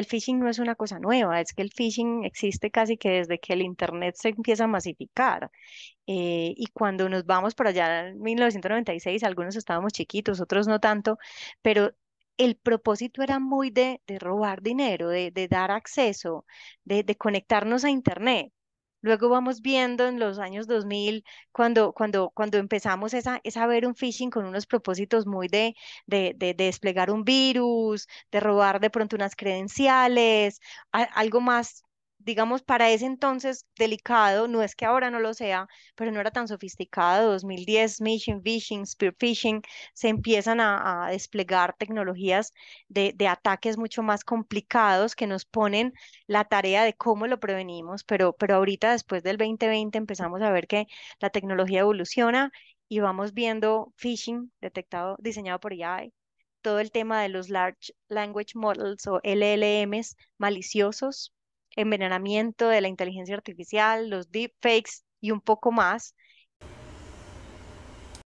el phishing no es una cosa nueva, es que el phishing existe casi que desde que el Internet se empieza a masificar. Eh, y cuando nos vamos para allá en 1996, algunos estábamos chiquitos, otros no tanto, pero el propósito era muy de, robar dinero, de, dar acceso, de, conectarnos a Internet. Luego vamos viendo en los años 2000, cuando, cuando, cuando empezamos esa, esa ver un phishing con unos propósitos muy de, de, desplegar un virus, de robar de pronto unas credenciales, algo más digamos, para ese entonces delicado, no es que ahora no lo sea, pero no era tan sofisticado. 2010, mission phishing, spear phishing, se empiezan a, desplegar tecnologías de, ataques mucho más complicados que nos ponen la tarea de cómo lo prevenimos, pero, pero ahorita después del 2020 empezamos a ver que la tecnología evoluciona y vamos viendo phishing detectado, diseñado por AI, todo el tema de los Large Language Models o LLMs maliciosos, envenenamiento de la inteligencia artificial, los deepfakes y un poco más,